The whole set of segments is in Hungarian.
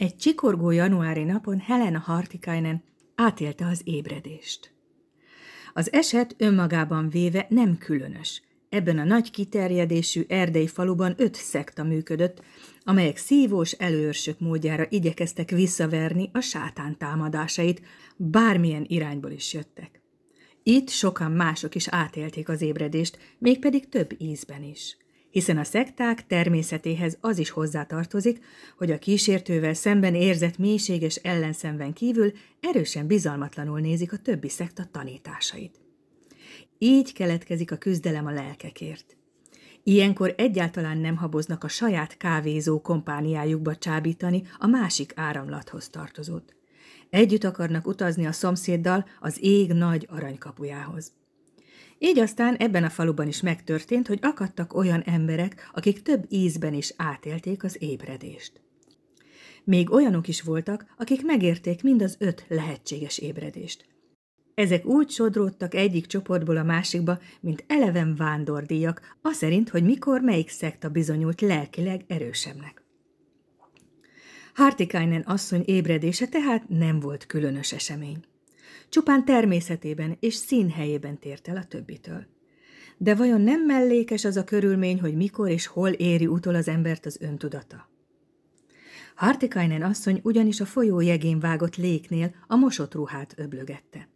Egy csikorgó januári napon Helena Hartikainen átélte az ébredést. Az eset önmagában véve nem különös. Ebben a nagy kiterjedésű erdei faluban öt szekta működött, amelyek szívós előörsök módjára igyekeztek visszaverni a sátán támadásait, bármilyen irányból is jöttek. Itt sokan mások is átélték az ébredést, mégpedig több ízben is hiszen a szekták természetéhez az is hozzátartozik, hogy a kísértővel szemben érzett mélységes ellenszenven kívül erősen bizalmatlanul nézik a többi szekta tanításait. Így keletkezik a küzdelem a lelkekért. Ilyenkor egyáltalán nem haboznak a saját kávézó kompániájukba csábítani a másik áramlathoz tartozót. Együtt akarnak utazni a szomszéddal az ég nagy aranykapujához. Így aztán ebben a faluban is megtörtént, hogy akadtak olyan emberek, akik több ízben is átélték az ébredést. Még olyanok is voltak, akik megérték mind az öt lehetséges ébredést. Ezek úgy sodródtak egyik csoportból a másikba, mint eleven vándordíjak, szerint, hogy mikor melyik szekta bizonyult lelkileg erősebbnek. Hartikainen asszony ébredése tehát nem volt különös esemény. Csupán természetében és színhelyében tért el a többitől. De vajon nem mellékes az a körülmény, hogy mikor és hol éri utol az embert az öntudata? Hartikainen asszony ugyanis a folyó jegén vágott léknél a mosott ruhát öblögette.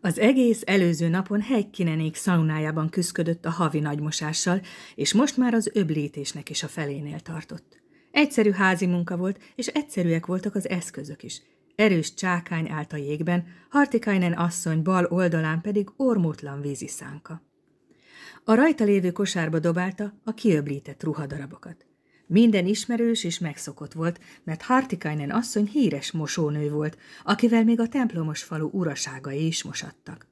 Az egész előző napon Heikkinenék szaunájában küszködött a havi nagymosással, és most már az öblítésnek is a felénél tartott. Egyszerű házi munka volt, és egyszerűek voltak az eszközök is, Erős csákány állt a jégben, Hartikainen asszony bal oldalán pedig ormótlan víziszánka. A rajta lévő kosárba dobálta a kiöblített ruhadarabokat. Minden ismerős és megszokott volt, mert Hartikainen asszony híres mosónő volt, akivel még a templomos falu uraságai is mosattak.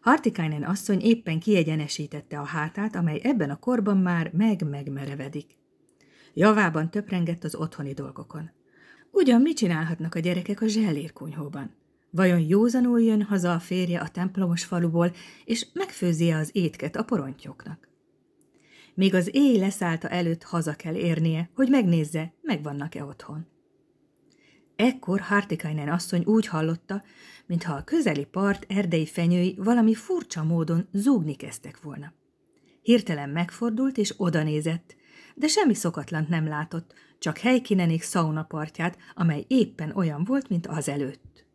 Hartikainen asszony éppen kiegyenesítette a hátát, amely ebben a korban már meg-megmerevedik. Javában töprengett az otthoni dolgokon. Ugyan mit csinálhatnak a gyerekek a zsellérkunyhóban? Vajon józanul jön haza a férje a templomos faluból, és megfőzi az étket a porontyoknak? Még az éj leszállta előtt haza kell érnie, hogy megnézze, megvannak-e otthon. Ekkor Hartikainen asszony úgy hallotta, mintha a közeli part erdei fenyői valami furcsa módon zúgni kezdtek volna. Hirtelen megfordult és odanézett, de semmi szokatlant nem látott, csak helykinenék szaunapartját, amely éppen olyan volt, mint az előtt.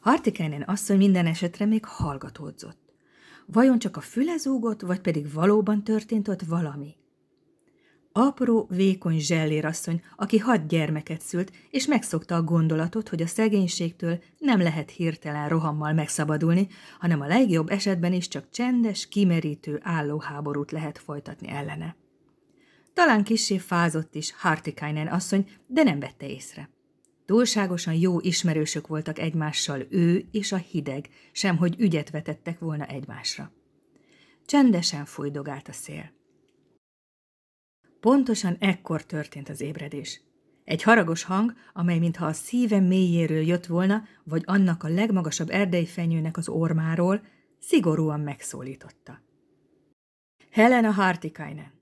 Hartikánen asszony minden esetre még hallgatódzott. Vajon csak a fülezúgott, vagy pedig valóban történt ott valami? Apró, vékony zsellérasszony, aki hat gyermeket szült, és megszokta a gondolatot, hogy a szegénységtől nem lehet hirtelen rohammal megszabadulni, hanem a legjobb esetben is csak csendes, kimerítő állóháborút lehet folytatni ellene. Talán kissé fázott is Hartikainen asszony, de nem vette észre. Túlságosan jó ismerősök voltak egymással ő és a hideg, sem hogy ügyet vetettek volna egymásra. Csendesen fújdogált a szél. Pontosan ekkor történt az ébredés. Egy haragos hang, amely mintha a szíve mélyéről jött volna, vagy annak a legmagasabb erdei fenyőnek az ormáról, szigorúan megszólította. Helena Hartikainen.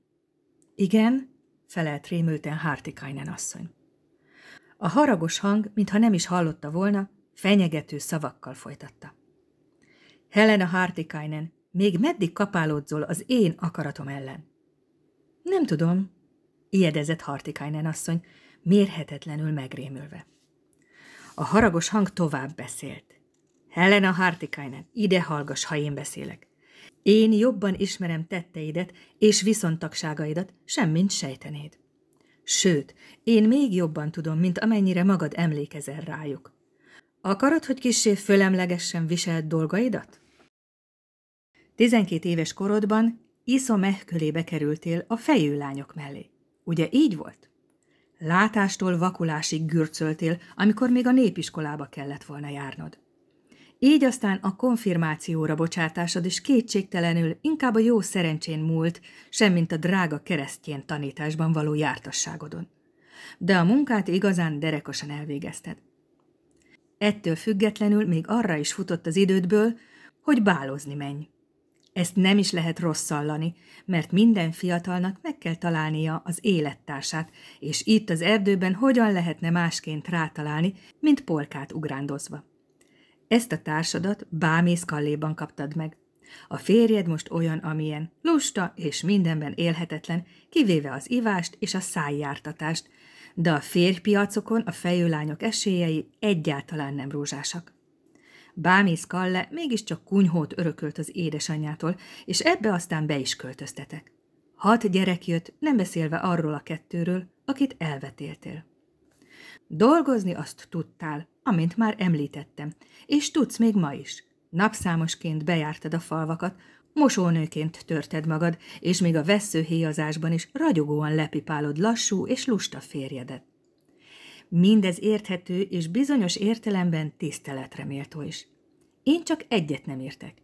Igen, felelt rémülten Hartikainen asszony. A haragos hang, mintha nem is hallotta volna, fenyegető szavakkal folytatta. Helena Hartikainen, még meddig kapálódzol az én akaratom ellen? Nem tudom, ijedezett Hartikainen asszony, mérhetetlenül megrémülve. A haragos hang tovább beszélt. Helena Hartikainen, ide hallgass, ha én beszélek. Én jobban ismerem tetteidet és viszontagságaidat, semmint sejtenéd. Sőt, én még jobban tudom, mint amennyire magad emlékezel rájuk. Akarod, hogy kissé fölemlegesen viselt dolgaidat? Tizenkét éves korodban Iszomeh mehkölébe kerültél a fejű lányok mellé. Ugye így volt? Látástól vakulásig gürcöltél, amikor még a népiskolába kellett volna járnod. Így aztán a konfirmációra bocsátásod is kétségtelenül inkább a jó szerencsén múlt, semmint a drága keresztjén tanításban való jártasságodon. De a munkát igazán derekosan elvégezted. Ettől függetlenül még arra is futott az idődből, hogy bálozni menj. Ezt nem is lehet rosszallani, mert minden fiatalnak meg kell találnia az élettársát, és itt az erdőben hogyan lehetne másként rátalálni, mint polkát ugrándozva. Ezt a társadat bámész kalléban kaptad meg. A férjed most olyan, amilyen, lusta és mindenben élhetetlen, kivéve az ivást és a szájjártatást, de a férjpiacokon a fejőlányok esélyei egyáltalán nem rózsásak. Bámész Kalle mégiscsak kunyhót örökölt az édesanyjától, és ebbe aztán be is költöztetek. Hat gyerek jött, nem beszélve arról a kettőről, akit elvetéltél. Dolgozni azt tudtál, amint már említettem, és tudsz még ma is. Napszámosként bejártad a falvakat, mosónőként törted magad, és még a veszőhéjazásban is ragyogóan lepipálod lassú és lusta férjedet. Mindez érthető és bizonyos értelemben tiszteletre méltó is. Én csak egyet nem értek.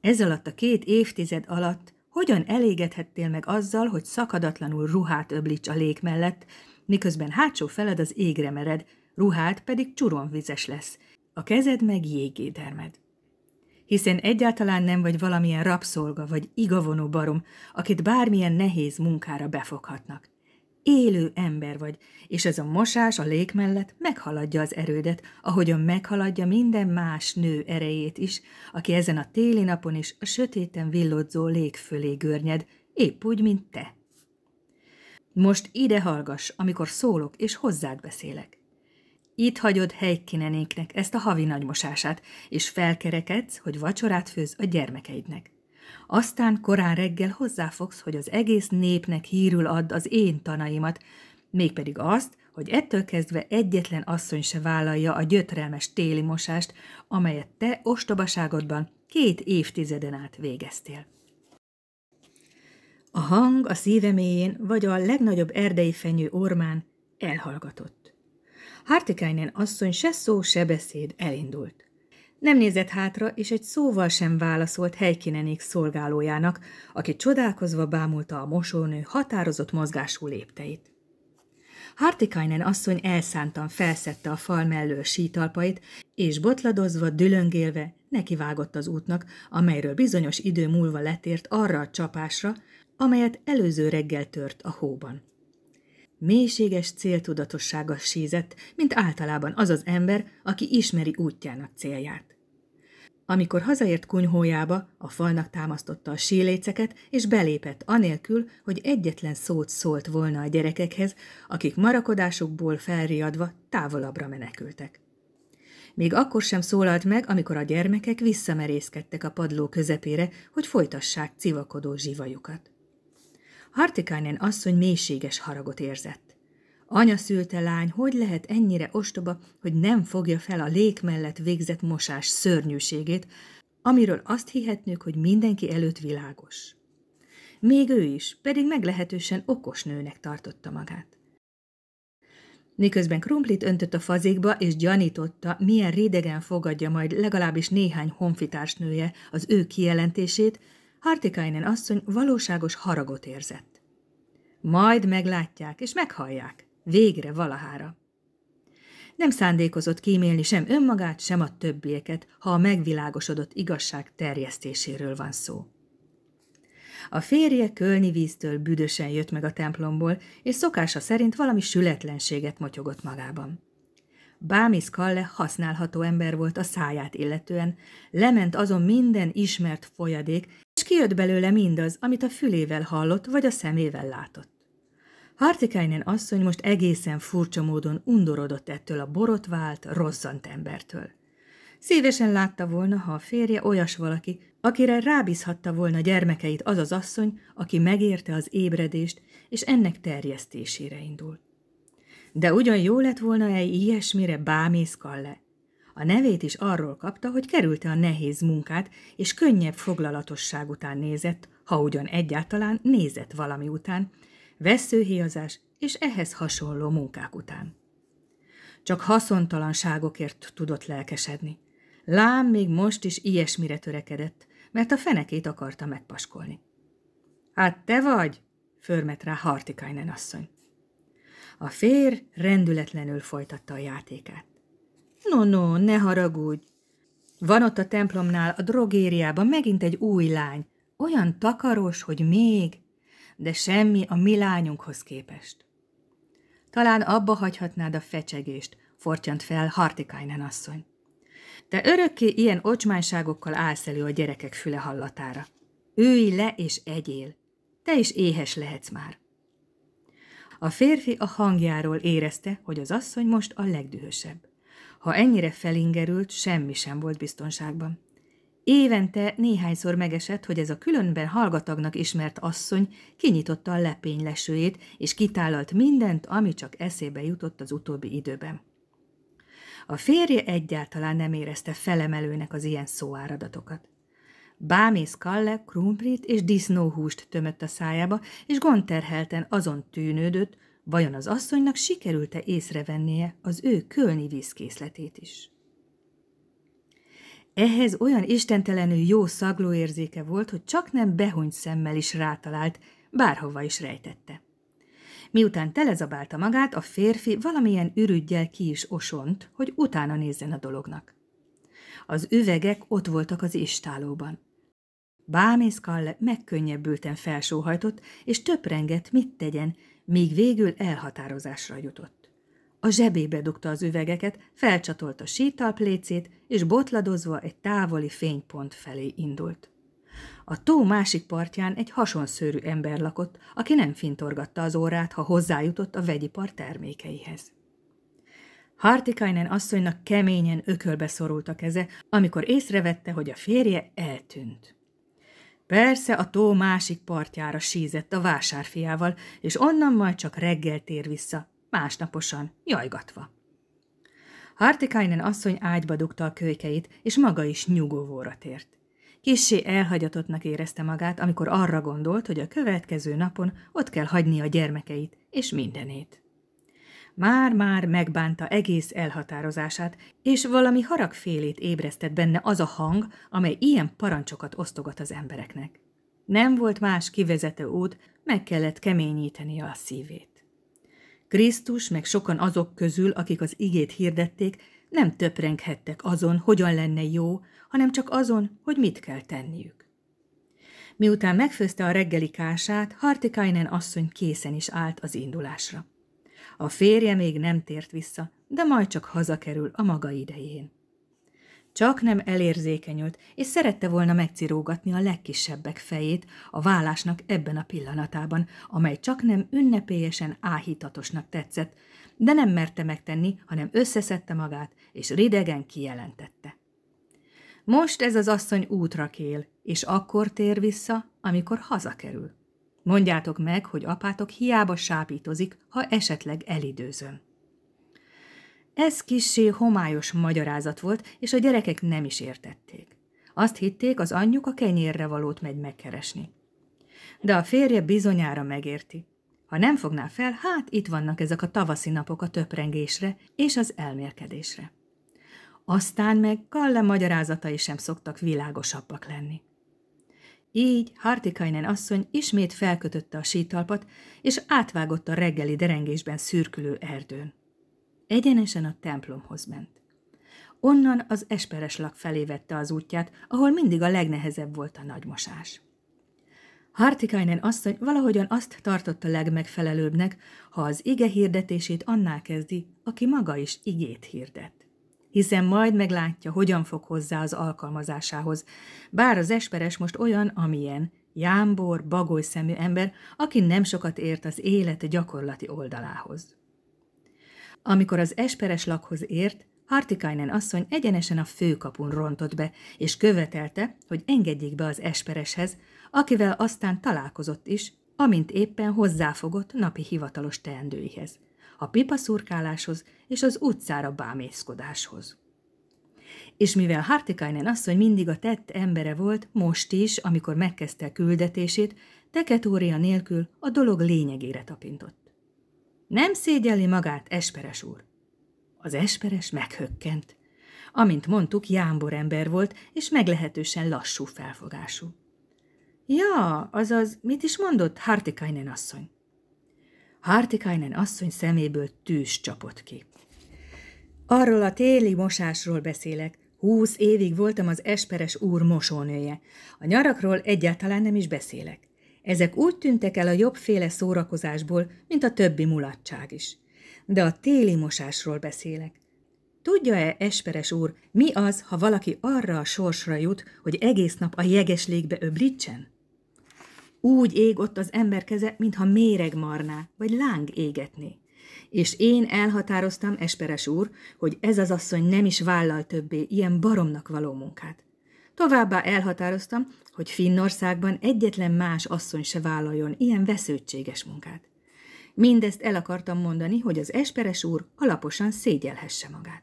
Ez alatt a két évtized alatt hogyan elégedhettél meg azzal, hogy szakadatlanul ruhát öblíts a lék mellett, miközben hátsó feled az égre mered, ruhád pedig csuronvizes lesz, a kezed meg jégé dermed. Hiszen egyáltalán nem vagy valamilyen rabszolga vagy igavonó barom, akit bármilyen nehéz munkára befoghatnak. Élő ember vagy, és ez a mosás a lék mellett meghaladja az erődet, ahogyan meghaladja minden más nő erejét is, aki ezen a téli napon is a sötéten villodzó lég fölé görnyed, épp úgy, mint te. Most ide hallgass, amikor szólok és hozzád beszélek. Itt hagyod helykinenéknek ezt a havi nagymosását, és felkerekedsz, hogy vacsorát főz a gyermekeidnek. Aztán korán reggel hozzáfogsz, hogy az egész népnek hírül add az én tanaimat, mégpedig azt, hogy ettől kezdve egyetlen asszony se vállalja a gyötrelmes téli mosást, amelyet te ostobaságodban két évtizeden át végeztél. A hang a szíveméjén vagy a legnagyobb erdei fenyő ormán elhallgatott. Hartikainen asszony se szó, se beszéd elindult. Nem nézett hátra, és egy szóval sem válaszolt Helykinenék szolgálójának, aki csodálkozva bámulta a mosónő határozott mozgású lépteit. Hartikainen asszony elszántan felszette a fal mellől sítalpait, és botladozva, dülöngélve nekivágott az útnak, amelyről bizonyos idő múlva letért arra a csapásra, amelyet előző reggel tört a hóban. Mélységes céltudatossága sízett, mint általában az az ember, aki ismeri útjának célját. Amikor hazaért kunyhójába, a falnak támasztotta a síléceket, és belépett anélkül, hogy egyetlen szót szólt volna a gyerekekhez, akik marakodásukból felriadva távolabbra menekültek. Még akkor sem szólalt meg, amikor a gyermekek visszamerészkedtek a padló közepére, hogy folytassák civakodó zsivajukat. Hartikainen asszony mélységes haragot érzett. Anya szülte lány, hogy lehet ennyire ostoba, hogy nem fogja fel a lék mellett végzett mosás szörnyűségét, amiről azt hihetnük, hogy mindenki előtt világos. Még ő is, pedig meglehetősen okos nőnek tartotta magát. Miközben krumplit öntött a fazékba, és gyanította, milyen rédegen fogadja majd legalábbis néhány honfitársnője az ő kijelentését, Hartikainen asszony valóságos haragot érzett. Majd meglátják és meghallják, végre valahára. Nem szándékozott kímélni sem önmagát, sem a többieket, ha a megvilágosodott igazság terjesztéséről van szó. A férje kölni víztől büdösen jött meg a templomból, és szokása szerint valami sületlenséget motyogott magában. Bámisz Kalle használható ember volt a száját illetően, lement azon minden ismert folyadék, és kijött belőle mindaz, amit a fülével hallott vagy a szemével látott. Hartikainen asszony most egészen furcsa módon undorodott ettől a borotvált, rosszant embertől. Szívesen látta volna, ha a férje olyas valaki, akire rábízhatta volna gyermekeit az az asszony, aki megérte az ébredést, és ennek terjesztésére indult. De ugyan jó lett volna egy ilyesmire bámész le. A nevét is arról kapta, hogy kerülte a nehéz munkát, és könnyebb foglalatosság után nézett, ha ugyan egyáltalán nézett valami után, veszőhiazás és ehhez hasonló munkák után. Csak haszontalanságokért tudott lelkesedni. Lám még most is ilyesmire törekedett, mert a fenekét akarta megpaskolni. Hát te vagy? förmet rá Hartikainen asszony. A fér rendületlenül folytatta a játékát. No, no, ne haragudj! Van ott a templomnál, a drogériában megint egy új lány, olyan takaros, hogy még de semmi a mi lányunkhoz képest. Talán abba hagyhatnád a fecsegést, fortyant fel Hartikainen asszony. Te örökké ilyen ocsmányságokkal állsz elő a gyerekek füle hallatára. Őj le és egyél. Te is éhes lehetsz már. A férfi a hangjáról érezte, hogy az asszony most a legdühösebb. Ha ennyire felingerült, semmi sem volt biztonságban. Évente néhányszor megesett, hogy ez a különben hallgatagnak ismert asszony kinyitotta a lesőjét, és kitálalt mindent, ami csak eszébe jutott az utóbbi időben. A férje egyáltalán nem érezte felemelőnek az ilyen szóáradatokat. Bámész kalle, krumplit és disznóhúst tömött a szájába, és gondterhelten azon tűnődött, vajon az asszonynak sikerült-e észrevennie az ő kölni vízkészletét is. Ehhez olyan istentelenül jó szaglóérzéke volt, hogy csak nem behuny szemmel is rátalált, bárhova is rejtette. Miután telezabálta magát, a férfi valamilyen ürügyjel ki is osont, hogy utána nézzen a dolognak. Az üvegek ott voltak az istálóban. Bámész Kalle megkönnyebbülten felsóhajtott, és töprengett, mit tegyen, míg végül elhatározásra jutott. A zsebébe dugta az üvegeket, a sítalplécét, és botladozva egy távoli fénypont felé indult. A tó másik partján egy hasonszőrű ember lakott, aki nem fintorgatta az órát, ha hozzájutott a vegyipar termékeihez. Hartikainen asszonynak keményen ökölbe szorult a keze, amikor észrevette, hogy a férje eltűnt. Persze a tó másik partjára sízett a vásárfiával, és onnan majd csak reggel tér vissza, másnaposan, jajgatva. Hartikainen asszony ágyba dugta a kölykeit, és maga is nyugovóra tért. Kissé elhagyatottnak érezte magát, amikor arra gondolt, hogy a következő napon ott kell hagyni a gyermekeit és mindenét. Már-már megbánta egész elhatározását, és valami haragfélét ébresztett benne az a hang, amely ilyen parancsokat osztogat az embereknek. Nem volt más kivezető út, meg kellett keményíteni a szívét. Krisztus meg sokan azok közül, akik az igét hirdették, nem töprenghettek azon, hogyan lenne jó, hanem csak azon, hogy mit kell tenniük. Miután megfőzte a reggeli kását, Hartikainen asszony készen is állt az indulásra. A férje még nem tért vissza, de majd csak hazakerül a maga idején. Csak nem elérzékenyült, és szerette volna megcirógatni a legkisebbek fejét a vállásnak ebben a pillanatában, amely csak nem ünnepélyesen áhítatosnak tetszett, de nem merte megtenni, hanem összeszedte magát, és ridegen kijelentette. Most ez az asszony útra kél, és akkor tér vissza, amikor hazakerül. Mondjátok meg, hogy apátok hiába sápítozik, ha esetleg elidőzöm. Ez kissé homályos magyarázat volt, és a gyerekek nem is értették. Azt hitték, az anyjuk a kenyérre valót megy megkeresni. De a férje bizonyára megérti. Ha nem fogná fel, hát itt vannak ezek a tavaszi napok a töprengésre és az elmérkedésre. Aztán meg Kalle magyarázatai sem szoktak világosabbak lenni. Így Hartikainen asszony ismét felkötötte a sítalpat, és átvágott a reggeli derengésben szürkülő erdőn. Egyenesen a templomhoz ment. Onnan az esperes lak felé vette az útját, ahol mindig a legnehezebb volt a nagymosás. Hartikainen asszony valahogyan azt tartotta legmegfelelőbbnek, ha az ige hirdetését annál kezdi, aki maga is igét hirdet hiszen majd meglátja, hogyan fog hozzá az alkalmazásához. Bár az esperes most olyan, amilyen, jámbor, bagoly szemű ember, aki nem sokat ért az élet gyakorlati oldalához. Amikor az esperes lakhoz ért, Hartikainen asszony egyenesen a főkapun rontott be, és követelte, hogy engedjék be az espereshez, akivel aztán találkozott is, amint éppen hozzáfogott napi hivatalos teendőihez, a pipaszurkáláshoz és az utcára bámészkodáshoz. És mivel Hartikainen asszony mindig a tett embere volt, most is, amikor megkezdte küldetését, teketória nélkül a dolog lényegére tapintott. Nem szégyelli magát, Esperes úr. Az Esperes meghökkent. Amint mondtuk, jámbor ember volt, és meglehetősen lassú felfogású. Ja, azaz, mit is mondott Hartikainen asszony? Hartikainen asszony szeméből tűz csapott ki. Arról a téli mosásról beszélek. Húsz évig voltam az esperes úr mosónője. A nyarakról egyáltalán nem is beszélek. Ezek úgy tűntek el a jobbféle szórakozásból, mint a többi mulatság is. De a téli mosásról beszélek. Tudja-e, Esperes úr, mi az, ha valaki arra a sorsra jut, hogy egész nap a jeges légbe öblítsen? Úgy ég ott az ember keze, mintha méreg marná, vagy láng égetné. És én elhatároztam, Esperes úr, hogy ez az asszony nem is vállal többé ilyen baromnak való munkát. Továbbá elhatároztam, hogy Finnországban egyetlen más asszony se vállaljon ilyen vesződtséges munkát. Mindezt el akartam mondani, hogy az esperes úr alaposan szégyelhesse magát.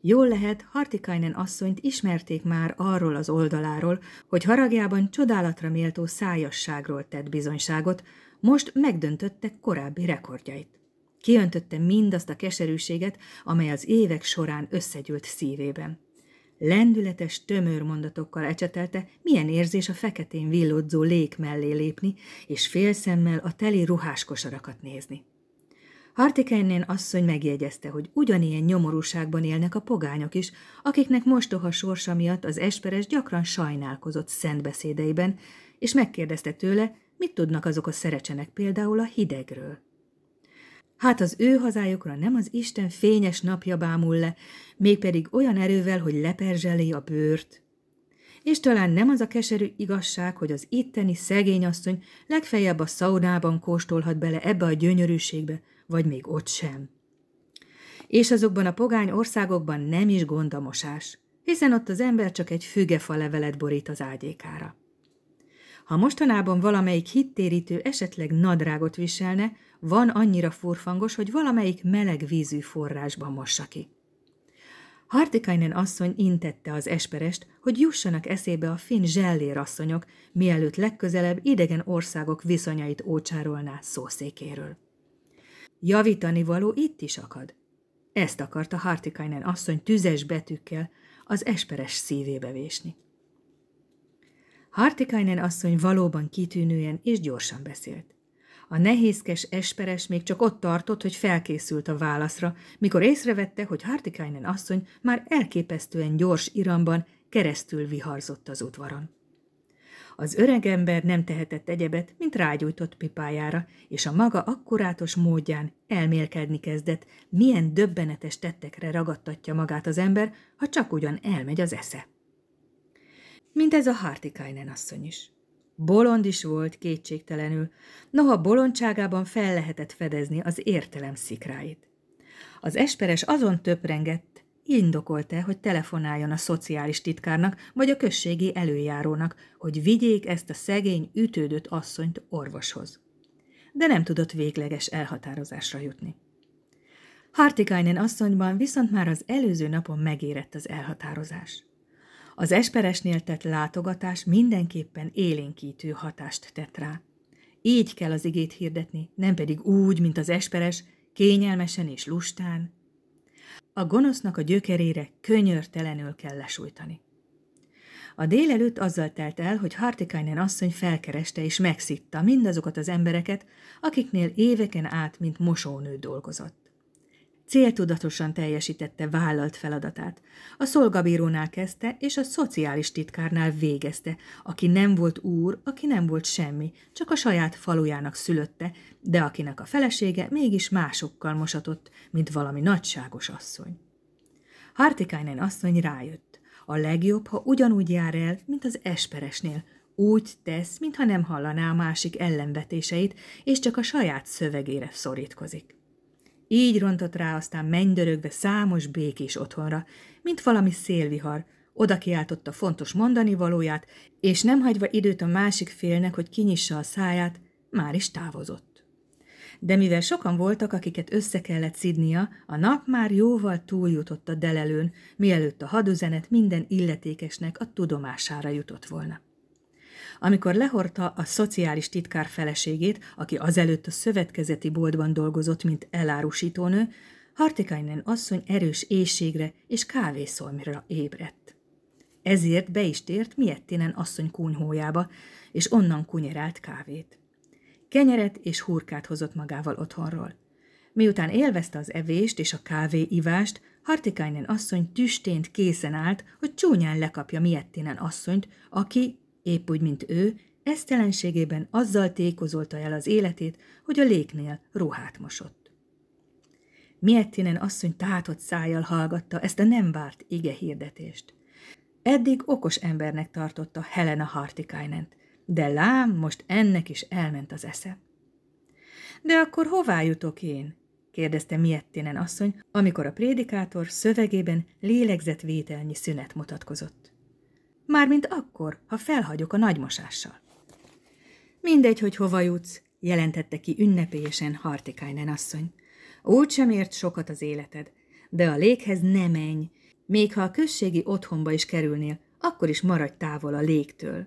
Jól lehet, Hartikainen asszonyt ismerték már arról az oldaláról, hogy haragjában csodálatra méltó szájasságról tett bizonyságot, most megdöntötte korábbi rekordjait. Kiöntötte mindazt a keserűséget, amely az évek során összegyűlt szívében lendületes, tömör mondatokkal ecsetelte, milyen érzés a feketén villodzó lék mellé lépni, és félszemmel a teli ruhás kosarakat nézni. Hartikennén asszony megjegyezte, hogy ugyanilyen nyomorúságban élnek a pogányok is, akiknek mostoha sorsa miatt az esperes gyakran sajnálkozott szentbeszédeiben, és megkérdezte tőle, mit tudnak azok a szerecsenek például a hidegről. Hát az ő hazájukra nem az Isten fényes napja bámul le, mégpedig olyan erővel, hogy leperzselé a bőrt. És talán nem az a keserű igazság, hogy az itteni szegény asszony legfeljebb a szaunában kóstolhat bele ebbe a gyönyörűségbe, vagy még ott sem. És azokban a pogány országokban nem is gondamosás, hiszen ott az ember csak egy fügefa levelet borít az ágyékára. Ha mostanában valamelyik hittérítő esetleg nadrágot viselne, van annyira furfangos, hogy valamelyik meleg vízű forrásban mossa ki. Hartikainen asszony intette az esperest, hogy jussanak eszébe a finn asszonyok, mielőtt legközelebb idegen országok viszonyait ócsárolná szószékéről. Javítani való itt is akad. Ezt akarta Hartikainen asszony tüzes betűkkel az esperes szívébe vésni. Hartikainen asszony valóban kitűnően és gyorsan beszélt. A nehézkes esperes még csak ott tartott, hogy felkészült a válaszra, mikor észrevette, hogy Hartikainen asszony már elképesztően gyors iramban keresztül viharzott az udvaron. Az öregember nem tehetett egyebet, mint rágyújtott pipájára, és a maga akkurátos módján elmélkedni kezdett, milyen döbbenetes tettekre ragadtatja magát az ember, ha csak ugyan elmegy az esze mint ez a Hartikainen asszony is. Bolond is volt, kétségtelenül, noha bolondságában fel lehetett fedezni az értelem szikráit. Az esperes azon töprengett, indokolta, hogy telefonáljon a szociális titkárnak vagy a községi előjárónak, hogy vigyék ezt a szegény, ütődött asszonyt orvoshoz. De nem tudott végleges elhatározásra jutni. Hartikainen asszonyban viszont már az előző napon megérett az elhatározás. Az esperesnél tett látogatás mindenképpen élénkítő hatást tett rá. Így kell az igét hirdetni, nem pedig úgy, mint az esperes, kényelmesen és lustán. A gonosznak a gyökerére könyörtelenül kell lesújtani. A délelőtt azzal telt el, hogy Hartikainen asszony felkereste és megszitta mindazokat az embereket, akiknél éveken át, mint mosónő dolgozott céltudatosan teljesítette vállalt feladatát. A szolgabírónál kezdte, és a szociális titkárnál végezte, aki nem volt úr, aki nem volt semmi, csak a saját falujának szülötte, de akinek a felesége mégis másokkal mosatott, mint valami nagyságos asszony. Hartikainen asszony rájött. A legjobb, ha ugyanúgy jár el, mint az esperesnél, úgy tesz, mintha nem hallaná a másik ellenvetéseit, és csak a saját szövegére szorítkozik. Így rontott rá aztán mennydörögve számos békés otthonra, mint valami szélvihar, oda kiáltotta fontos mondani valóját, és nem hagyva időt a másik félnek, hogy kinyissa a száját, már is távozott. De mivel sokan voltak, akiket össze kellett szidnia, a nap már jóval túljutott a delelőn, mielőtt a hadüzenet minden illetékesnek a tudomására jutott volna amikor lehordta a szociális titkár feleségét, aki azelőtt a szövetkezeti boltban dolgozott, mint elárusítónő, Hartikainen asszony erős éjségre és kávészolmira ébredt. Ezért be is tért Miettinen asszony kunyhójába, és onnan kunyerált kávét. Kenyeret és hurkát hozott magával otthonról. Miután élvezte az evést és a kávé ivást, Hartikainen asszony tüstént készen állt, hogy csúnyán lekapja Miettinen asszonyt, aki Épp úgy, mint ő, esztelenségében azzal tékozolta el az életét, hogy a léknél ruhát mosott. Miettinen asszony tátott szájjal hallgatta ezt a nem várt ige hirdetést. Eddig okos embernek tartotta Helena Hartikainent, de lám, most ennek is elment az esze. De akkor hová jutok én? kérdezte Miettinen asszony, amikor a prédikátor szövegében lélegzetvételnyi szünet mutatkozott. Mármint akkor, ha felhagyok a nagymosással. Mindegy, hogy hova jutsz, jelentette ki ünnepélyesen Hartikájnen asszony. Úgy sem ért sokat az életed, de a léghez ne menj, még ha a községi otthonba is kerülnél, akkor is maradj távol a légtől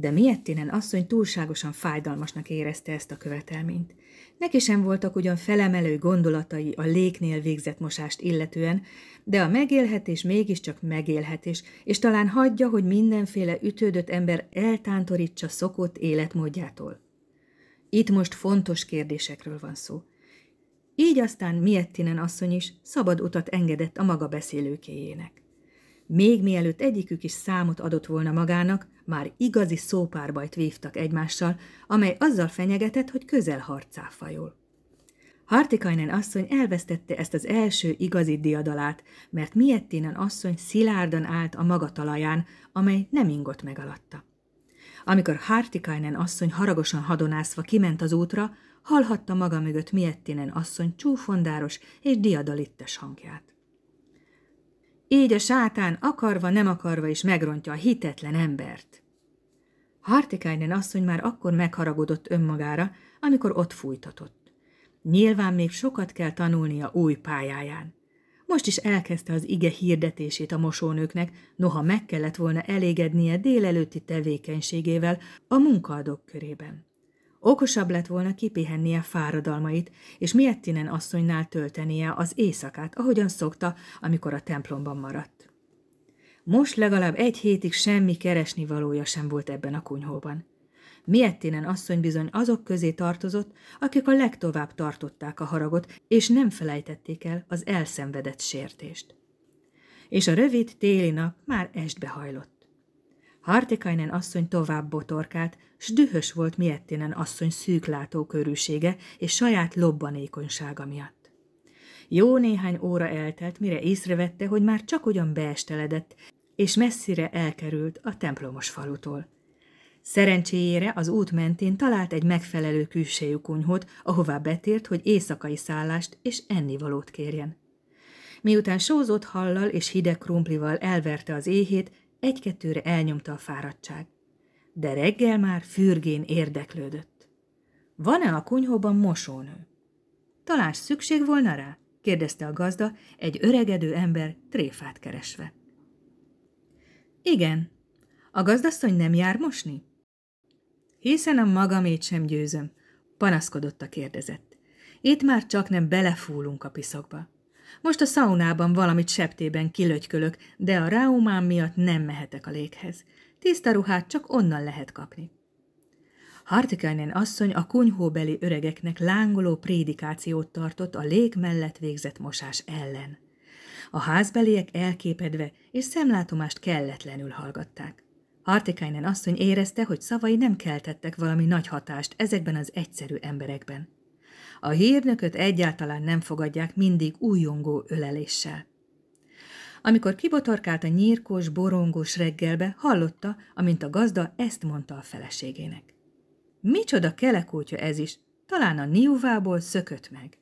de Miettinen asszony túlságosan fájdalmasnak érezte ezt a követelményt. Neki sem voltak ugyan felemelő gondolatai a léknél végzett mosást illetően, de a megélhetés mégiscsak megélhetés, és talán hagyja, hogy mindenféle ütődött ember eltántorítsa szokott életmódjától. Itt most fontos kérdésekről van szó. Így aztán Miettinen asszony is szabad utat engedett a maga beszélőkéjének. Még mielőtt egyikük is számot adott volna magának, már igazi szópárbajt vívtak egymással, amely azzal fenyegetett, hogy közel harcá fajul. Hartikainen asszony elvesztette ezt az első igazi diadalát, mert Miettinen asszony szilárdan állt a maga talaján, amely nem ingott meg alatta. Amikor Hartikainen asszony haragosan hadonászva kiment az útra, hallhatta maga mögött Miettinen asszony csúfondáros és diadalittes hangját. Így a sátán akarva, nem akarva is megrontja a hitetlen embert. Hartikainen asszony már akkor megharagudott önmagára, amikor ott fújtatott. Nyilván még sokat kell tanulnia új pályáján. Most is elkezdte az ige hirdetését a mosónőknek, noha meg kellett volna elégednie délelőtti tevékenységével a munkaadók körében. Okosabb lett volna kipihennie fáradalmait, és Miettinen asszonynál töltenie az éjszakát, ahogyan szokta, amikor a templomban maradt. Most legalább egy hétig semmi keresni valója sem volt ebben a kunyhóban. Miettinen asszony bizony azok közé tartozott, akik a legtovább tartották a haragot, és nem felejtették el az elszenvedett sértést. És a rövid téli nap már estbe hajlott. Hartikainen asszony tovább botorkált, s dühös volt Miettinen asszony szűk látókörűsége és saját lobbanékonysága miatt. Jó néhány óra eltelt, mire észrevette, hogy már csak ugyan beesteledett, és messzire elkerült a templomos falutól. Szerencséjére az út mentén talált egy megfelelő külsejű kunyhót, ahová betért, hogy éjszakai szállást és ennivalót kérjen. Miután sózott hallal és hideg krumplival elverte az éhét, egy-kettőre elnyomta a fáradtság, de reggel már fürgén érdeklődött. Van-e a kunyhóban mosónő? Talán szükség volna rá? kérdezte a gazda, egy öregedő ember tréfát keresve. Igen, a gazdasszony nem jár mosni? Hiszen a magamét sem győzöm, panaszkodott a kérdezett. Itt már csak nem belefúlunk a piszokba. Most a szaunában valamit septében kilögykölök, de a ráumám miatt nem mehetek a léghez. Tiszta ruhát csak onnan lehet kapni. Hartikainen asszony a kunyhóbeli öregeknek lángoló prédikációt tartott a lég mellett végzett mosás ellen. A házbeliek elképedve és szemlátomást kelletlenül hallgatták. Hartikainen asszony érezte, hogy szavai nem keltettek valami nagy hatást ezekben az egyszerű emberekben a hírnököt egyáltalán nem fogadják mindig újongó öleléssel. Amikor kibotorkált a nyírkos, borongós reggelbe, hallotta, amint a gazda ezt mondta a feleségének. Micsoda kelekótya ez is, talán a niuvából szökött meg.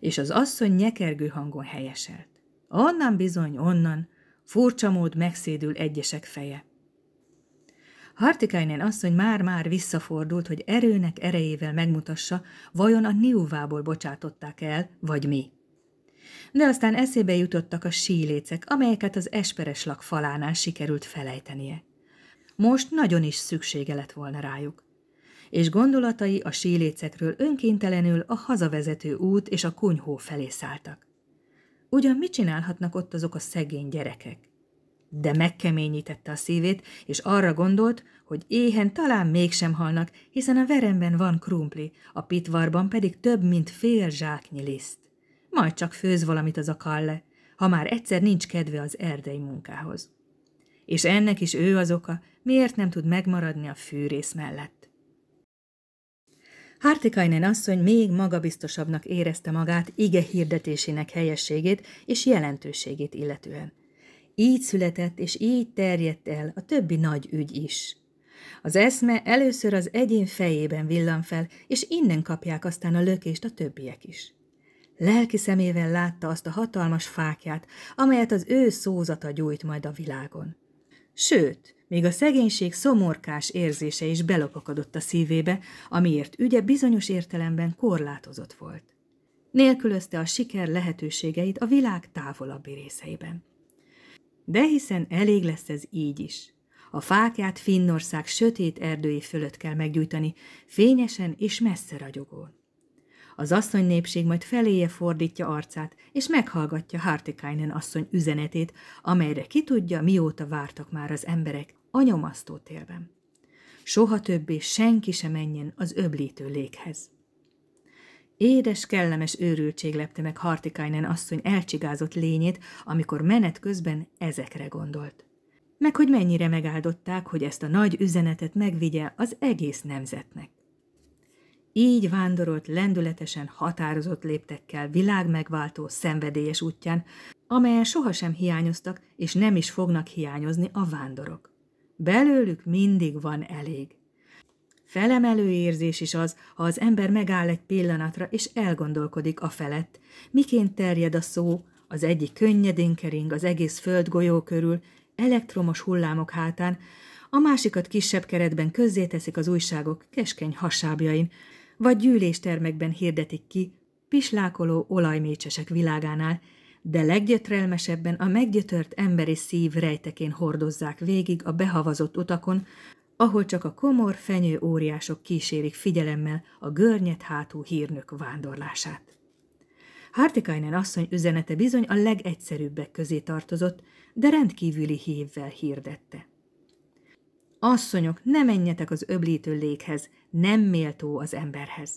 És az asszony nyekergő hangon helyeselt. Onnan bizony, onnan, furcsa mód megszédül egyesek feje. Hartikainen asszony már-már visszafordult, hogy erőnek erejével megmutassa, vajon a Niuvából bocsátották el, vagy mi. De aztán eszébe jutottak a sílécek, amelyeket az espereslak falánál sikerült felejtenie. Most nagyon is szüksége lett volna rájuk és gondolatai a sílécekről önkéntelenül a hazavezető út és a kunyhó felé szálltak. Ugyan mit csinálhatnak ott azok a szegény gyerekek? de megkeményítette a szívét, és arra gondolt, hogy éhen talán mégsem halnak, hiszen a veremben van krumpli, a pitvarban pedig több, mint fél zsáknyi liszt. Majd csak főz valamit az a kalle, ha már egyszer nincs kedve az erdei munkához. És ennek is ő az oka, miért nem tud megmaradni a fűrész mellett. Hartikainen asszony még magabiztosabbnak érezte magát ige hirdetésének helyességét és jelentőségét illetően. Így született és így terjedt el a többi nagy ügy is. Az eszme először az egyén fejében villan fel, és innen kapják aztán a lökést a többiek is. Lelki szemével látta azt a hatalmas fákját, amelyet az ő szózata gyújt majd a világon. Sőt, még a szegénység szomorkás érzése is belopakadott a szívébe, amiért ügye bizonyos értelemben korlátozott volt. Nélkülözte a siker lehetőségeit a világ távolabbi részeiben. De hiszen elég lesz ez így is. A fákját Finnország sötét erdői fölött kell meggyújtani, fényesen és messze ragyogón. Az asszony népség majd feléje fordítja arcát, és meghallgatja Hartikainen asszony üzenetét, amelyre ki tudja, mióta vártak már az emberek a nyomasztó télben. Soha többé senki sem menjen az öblítő léghez. Édes, kellemes őrültség lepte meg Hartikainen asszony elcsigázott lényét, amikor menet közben ezekre gondolt. Meg hogy mennyire megáldották, hogy ezt a nagy üzenetet megvigye az egész nemzetnek. Így vándorolt lendületesen, határozott léptekkel világ megváltó, szenvedélyes útján, amelyen sohasem hiányoztak és nem is fognak hiányozni a vándorok. Belőlük mindig van elég. Felemelő érzés is az, ha az ember megáll egy pillanatra, és elgondolkodik a felett, miként terjed a szó, az egyik könnyedén kering az egész földgolyó körül, elektromos hullámok hátán, a másikat kisebb keretben közzéteszik az újságok keskeny hasábjain, vagy gyűléstermekben hirdetik ki, pislákoló olajmécsesek világánál, de leggyötrelmesebben a meggyötört emberi szív rejtekén hordozzák végig a behavazott utakon, ahol csak a komor fenyő óriások kísérik figyelemmel a görnyet hátú hírnök vándorlását. Hartikainen asszony üzenete bizony a legegyszerűbbek közé tartozott, de rendkívüli hívvel hirdette. Asszonyok, ne menjetek az öblítő léghez, nem méltó az emberhez.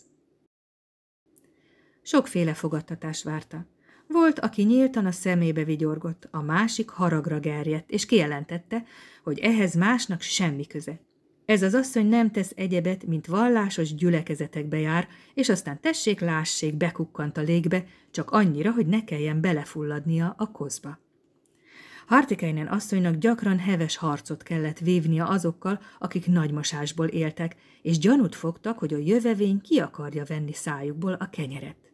Sokféle fogadtatás várta. Volt, aki nyíltan a szemébe vigyorgott, a másik haragra gerjedt, és kijelentette, hogy ehhez másnak semmi köze. Ez az asszony nem tesz egyebet, mint vallásos gyülekezetekbe jár, és aztán tessék-lássék bekukkant a légbe, csak annyira, hogy ne kelljen belefulladnia a kozba. Hartikeinen asszonynak gyakran heves harcot kellett vívnia azokkal, akik nagymasásból éltek, és gyanút fogtak, hogy a jövevény ki akarja venni szájukból a kenyeret.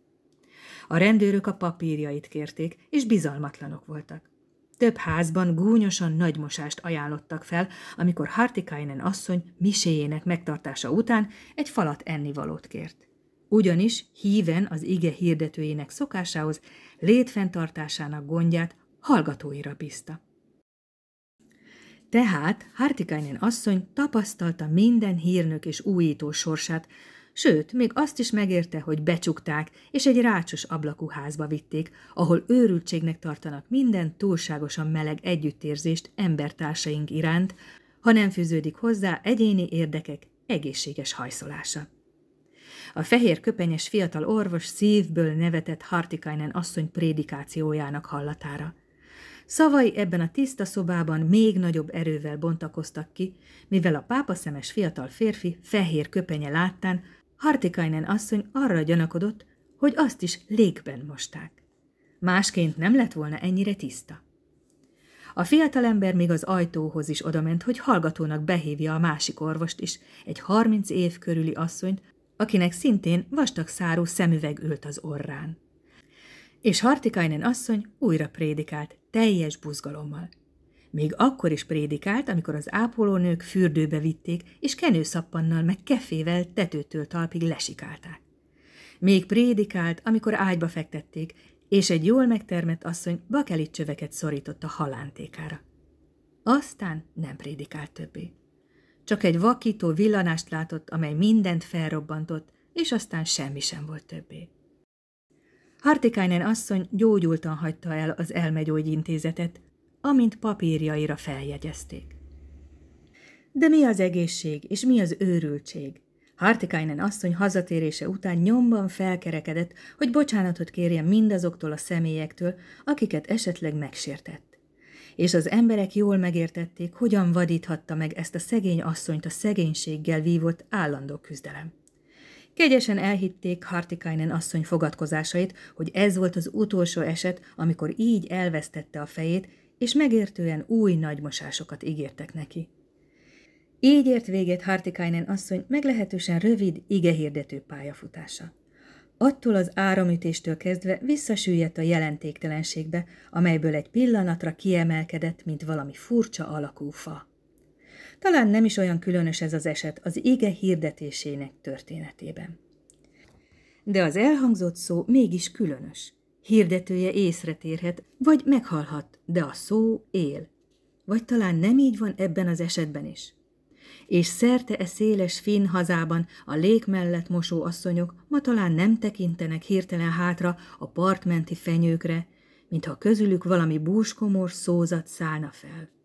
A rendőrök a papírjait kérték, és bizalmatlanok voltak. Több házban gúnyosan nagymosást ajánlottak fel, amikor Hartikainen asszony miséjének megtartása után egy falat ennivalót kért. Ugyanis híven az ige hirdetőjének szokásához létfenntartásának gondját hallgatóira bízta. Tehát Hartikainen asszony tapasztalta minden hírnök és újító sorsát, sőt, még azt is megérte, hogy becsukták, és egy rácsos ablakú házba vitték, ahol őrültségnek tartanak minden túlságosan meleg együttérzést embertársaink iránt, ha nem fűződik hozzá egyéni érdekek egészséges hajszolása. A fehér köpenyes fiatal orvos szívből nevetett Hartikainen asszony prédikációjának hallatára. Szavai ebben a tiszta szobában még nagyobb erővel bontakoztak ki, mivel a pápa szemes fiatal férfi fehér köpenye láttán Hartikainen asszony arra gyanakodott, hogy azt is légben mosták. Másként nem lett volna ennyire tiszta. A fiatalember még az ajtóhoz is odament, hogy hallgatónak behívja a másik orvost is, egy harminc év körüli asszonyt, akinek szintén vastag szárú szemüveg ült az orrán. És Hartikainen asszony újra prédikált, teljes buzgalommal – még akkor is prédikált, amikor az ápolónők fürdőbe vitték, és kenőszappannal meg kefével tetőtől talpig lesikálták. Még prédikált, amikor ágyba fektették, és egy jól megtermett asszony bakelit csöveket szorított a halántékára. Aztán nem prédikált többé. Csak egy vakító villanást látott, amely mindent felrobbantott, és aztán semmi sem volt többé. Hartikainen asszony gyógyultan hagyta el az elmegyógyintézetet, amint papírjaira feljegyezték. De mi az egészség, és mi az őrültség? Hartikainen asszony hazatérése után nyomban felkerekedett, hogy bocsánatot kérjen mindazoktól a személyektől, akiket esetleg megsértett. És az emberek jól megértették, hogyan vadíthatta meg ezt a szegény asszonyt a szegénységgel vívott állandó küzdelem. Kegyesen elhitték Hartikainen asszony fogadkozásait, hogy ez volt az utolsó eset, amikor így elvesztette a fejét, és megértően új nagymosásokat ígértek neki. Így ért véget Hartikainen asszony meglehetősen rövid, igehirdető pályafutása. Attól az áramütéstől kezdve visszasüllyedt a jelentéktelenségbe, amelyből egy pillanatra kiemelkedett, mint valami furcsa alakú fa. Talán nem is olyan különös ez az eset az ige hirdetésének történetében. De az elhangzott szó mégis különös hirdetője észre térhet, vagy meghalhat, de a szó él. Vagy talán nem így van ebben az esetben is. És szerte e széles finn hazában a lék mellett mosó asszonyok ma talán nem tekintenek hirtelen hátra a partmenti fenyőkre, mintha közülük valami búskomor szózat szállna fel.